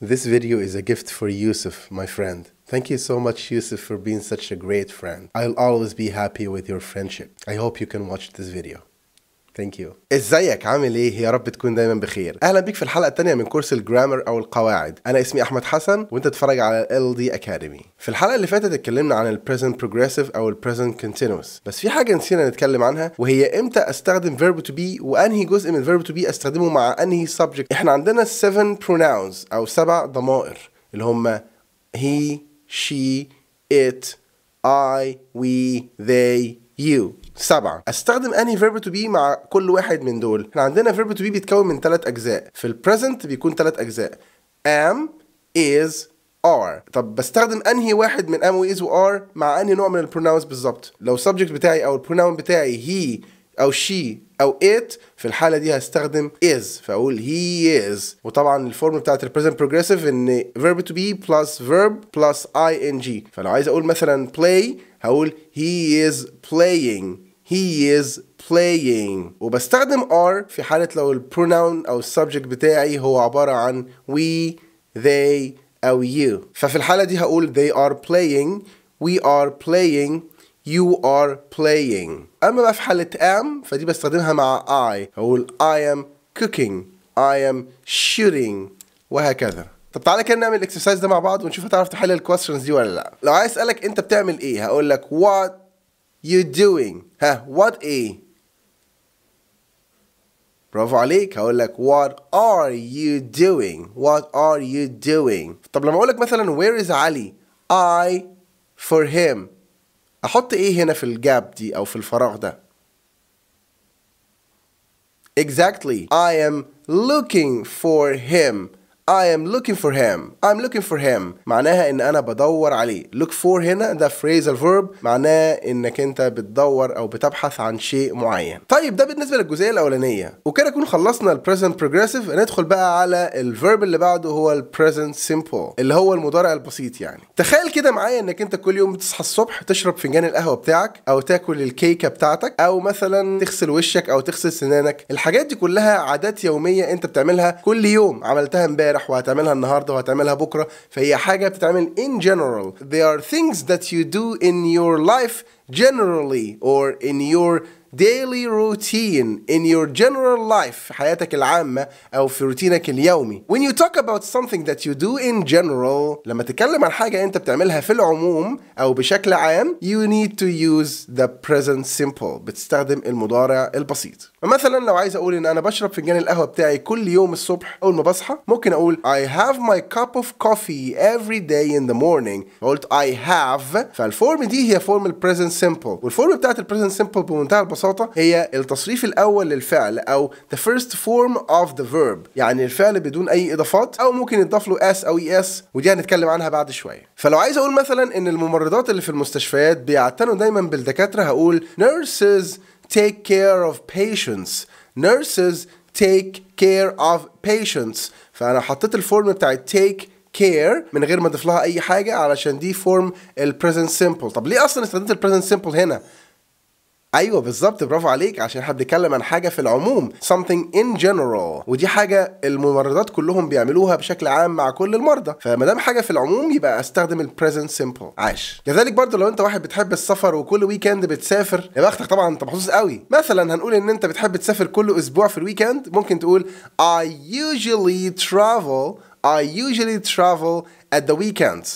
This video is a gift for Yusuf, my friend. Thank you so much, Yusuf, for being such a great friend. I'll always be happy with your friendship. I hope you can watch this video. ثانك يو ازيك عامل ايه يا رب تكون دايما بخير اهلا بيك في الحلقه الثانيه من كورس الجرامر او القواعد انا اسمي احمد حسن وانت تتفرج على ال دي اكاديمي في الحلقه اللي فاتت اتكلمنا عن البريزنت بروجريسيف او البريزنت كونتينوس بس في حاجه نسينا نتكلم عنها وهي امتى استخدم فيرب تو بي وانهي جزء من فيرب تو بي استخدمه مع انهي سبجكت احنا عندنا 7 بروناونز او سبع ضمائر اللي هم هي شي ات اي وي ذي يو سبعة استخدم اني فيرب تو بي مع كل واحد من دول احنا عندنا فيرب تو بي بيتكون من ثلاث اجزاء في البريزنت بيكون ثلاث اجزاء am is are طب بستخدم انهي واحد من am و is و are مع انهي نوع من البروناونز بالظبط لو subject بتاعي او البروناون بتاعي هي او she او it في الحاله دي هستخدم is فاقول هي is وطبعا الفورم بتاعت البريزنت بروجريسيف ان verb to be plus verb plus ing فلو عايز اقول مثلا play هقول he is playing he is playing وبستخدم are في حالة لو ال pronoun أو السبجكت بتاعي هو عبارة عن we they أو you ففي الحالة دي هقول they are playing we are playing you are playing أما بقى في حالة am فدي بستخدمها مع I هقول I am cooking I am shooting وهكذا طب تعالى كده نعمل الاكسرسايز ده مع بعض ونشوف هتعرف تحل الكويستشنز دي ولا لا لو عايز اسالك انت بتعمل ايه هقول لك what you doing ها what ايه برافو عليك هقول لك what are you doing what are you doing طب لما اقول لك مثلا where is علي I for him احط ايه هنا في الجاب دي او في الفراغ ده exactly I am looking for him I am looking for him I'm looking for him معناها ان انا بدور عليه look for هنا ده phrasal verb معناه انك انت بتدور او بتبحث عن شيء معين طيب ده بالنسبه للجزئيه الاولانيه وكده نكون خلصنا ال present progressive ندخل بقى على الفيرب اللي بعده هو ال present simple اللي هو المضارع البسيط يعني تخيل كده معايا انك انت كل يوم بتصحى الصبح تشرب فنجان القهوه بتاعك او تاكل الكيكه بتاعتك او مثلا تغسل وشك او تغسل سنانك الحاجات دي كلها عادات يوميه انت بتعملها كل يوم عملتها امبارح امبارح وهتعملها النهارده وهتعملها بكره فهي حاجه بتتعمل in general there are things that you do in your life generally or in your daily routine in your general life حياتك العامة أو في روتينك اليومي when you talk about something that you do in general لما تتكلم عن حاجة أنت بتعملها في العموم أو بشكل عام you need to use the present simple بتستخدم المضارع البسيط مثلاً لو عايز أقول إن أنا بشرب فنجان القهوة بتاعي كل يوم الصبح أول ما بصحى ممكن أقول I have my cup of coffee every day in the morning قلت I have فالفورم دي هي فورم present simple والفورم بتاعت present simple بمنتهى البساطة ببساطة هي التصريف الأول للفعل أو the first form of the verb يعني الفعل بدون أي إضافات أو ممكن يضاف له اس أو es اس ودي هنتكلم عنها بعد شوية فلو عايز أقول مثلا إن الممرضات اللي في المستشفيات بيعتنوا دايما بالدكاترة هقول nurses take care of patients nurses take care of patients فأنا حطيت الفورم بتاع take كير من غير ما اضيف لها اي حاجه علشان دي فورم البريزنت سيمبل طب ليه اصلا استخدمت البريزنت سيمبل هنا ايوه بالظبط برافو عليك عشان احنا بنتكلم عن حاجه في العموم something in general ودي حاجه الممرضات كلهم بيعملوها بشكل عام مع كل المرضى فما دام حاجه في العموم يبقى استخدم البريزنت سمبل عاش لذلك برضو لو انت واحد بتحب السفر وكل ويكند بتسافر يا بختك طبعا انت محظوظ قوي مثلا هنقول ان انت بتحب تسافر كل اسبوع في الويكند ممكن تقول I usually travel I usually travel at the weekends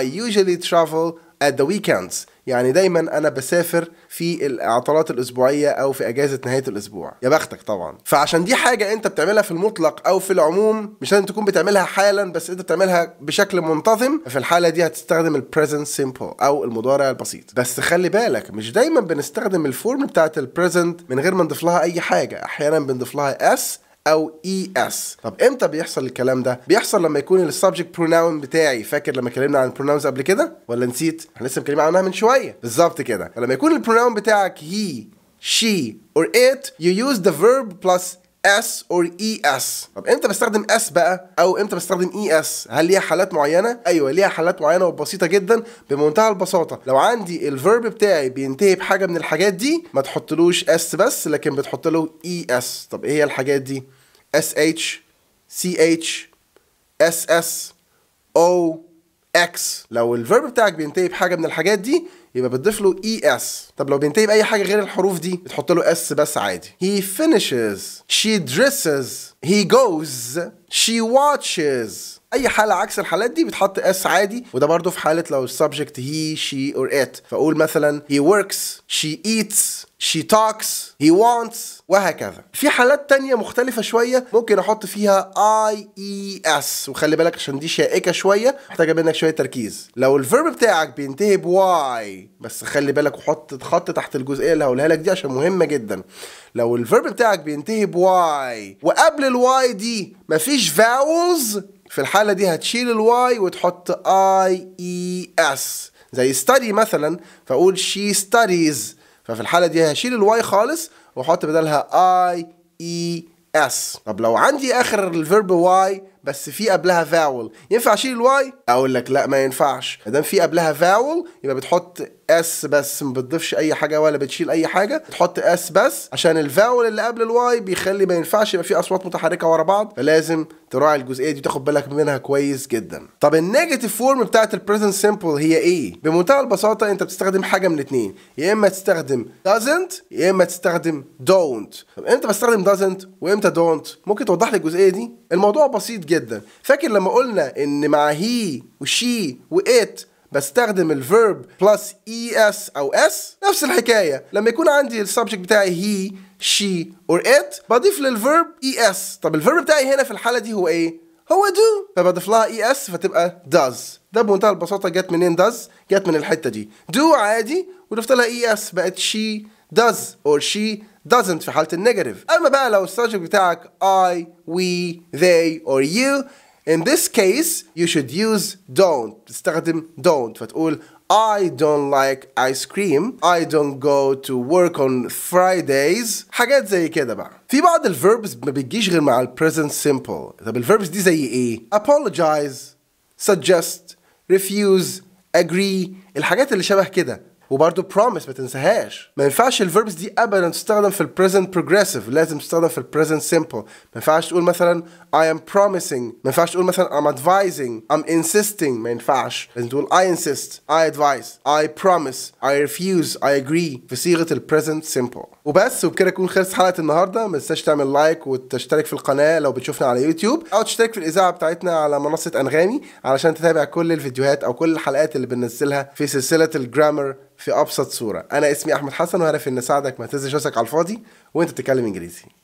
I usually travel at the weekends يعني دايما انا بسافر في العطلات الاسبوعيه او في اجازه نهايه الاسبوع يا بختك طبعا فعشان دي حاجه انت بتعملها في المطلق او في العموم مش لازم تكون بتعملها حالا بس انت بتعملها بشكل منتظم في الحاله دي هتستخدم البريزنت سيمبل او المضارع البسيط بس خلي بالك مش دايما بنستخدم الفورم بتاعه البريزنت من غير ما نضيف لها اي حاجه احيانا بنضيف لها اس او اي e اس طب امتى بيحصل الكلام ده بيحصل لما يكون السبجكت بروناون بتاعي فاكر لما اتكلمنا عن البروناونز قبل كده ولا نسيت احنا لسه متكلمين عنها من شويه بالظبط كده لما يكون البروناون بتاعك هي شي اور ات يو يوز ذا فيرب بلس اس اور اي اس طب امتى بستخدم اس بقى او امتى بستخدم اي e اس هل ليها حالات معينه ايوه ليها حالات معينه وبسيطه جدا بمنتهى البساطه لو عندي الفيرب بتاعي بينتهي بحاجه من الحاجات دي ما تحطلوش اس بس لكن بتحط له اي e اس طب ايه هي الحاجات دي اس اتش سي اتش اس اس او اكس لو الفيرب بتاعك بينتهي بحاجه من الحاجات دي يبقى بتضيف له اي e اس طب لو بينتهي باي حاجه غير الحروف دي بتحط له اس بس عادي هي finishes شي dresses هي جوز شي واتشز اي حاله عكس الحالات دي بتحط اس عادي وده برضو في حاله لو السبجكت هي شي اور ات فاقول مثلا هي وركس شي ايتس she talks he wants وهكذا في حالات تانية مختلفة شوية ممكن احط فيها اي اي اس وخلي بالك عشان دي شائكة شوية محتاجة منك شوية تركيز لو الفيرب بتاعك بينتهي بواي بس خلي بالك وحط خط تحت الجزئيه اللي هقولها لك دي عشان مهمه جدا لو الفيرب بتاعك بينتهي بواي وقبل الواي دي مفيش فاولز في الحاله دي هتشيل الواي وتحط اي اي اس زي ستادي مثلا فاقول شي ستاديز ففي الحاله دي هشيل الواي خالص واحط بدلها اي اي اس طب لو عندي اخر الفيرب واي بس في قبلها فاول ينفع اشيل الواي اقول لك لا ما ينفعش ما دام في قبلها فاول يبقى بتحط اس بس ما بتضيفش اي حاجه ولا بتشيل اي حاجه بتحط اس بس عشان الفاول اللي قبل الواي بيخلي ما ينفعش يبقى في اصوات متحركه ورا بعض فلازم تراعي الجزئيه دي وتاخد بالك منها كويس جدا طب النيجاتيف فورم بتاعت البريزنت سيمبل هي ايه بمنتهى البساطه انت بتستخدم حاجه من اتنين يا اما تستخدم doesn't يا اما تستخدم don't طب امتى بستخدم doesn't وامتى don't ممكن توضح لي الجزئيه دي الموضوع بسيط جدا جدا فاكر لما قلنا ان مع هي وشي وات بستخدم الفيرب بلس اي اس او اس نفس الحكايه لما يكون عندي السبجكت بتاعي هي شي اور ات بضيف للفيرب اي اس طب الفيرب بتاعي هنا في الحاله دي هو ايه هو دو فبضيف لها اي اس فتبقى داز ده بمنتهى البساطه جت منين داز جت من الحته دي دو عادي وضفت لها اي اس بقت شي داز اور شي doesn't في حالة النيجاتيف أما بقى لو السبجكت بتاعك I, we, they or you in this case you should use don't تستخدم don't فتقول I don't like ice cream I don't go to work on Fridays حاجات زي كده بقى في بعض الفيربس ما بتجيش غير مع ال present simple طب الفيربس دي زي ايه apologize suggest refuse agree الحاجات اللي شبه كده وبرده promise ما تنساهاش ما ينفعش الفيربس دي ابدا تستخدم في البريزنت بروجريسيف لازم تستخدم في البريزنت سمبل ما ينفعش تقول مثلا I am promising ما ينفعش تقول مثلا I'm advising I'm insisting ما ينفعش لازم تقول I insist I advise I promise I refuse I agree في صيغه البريزنت سمبل وبس وبكده تكون خلصت حلقه النهارده ما تنساش تعمل لايك وتشترك في القناه لو بتشوفنا على يوتيوب او تشترك في الاذاعه بتاعتنا على منصه انغامي علشان تتابع كل الفيديوهات او كل الحلقات اللي بننزلها في سلسله الجرامر في ابسط صوره انا اسمي احمد حسن واعرف ان ساعدك ما تنزلش نفسك على الفاضي وانت بتتكلم انجليزي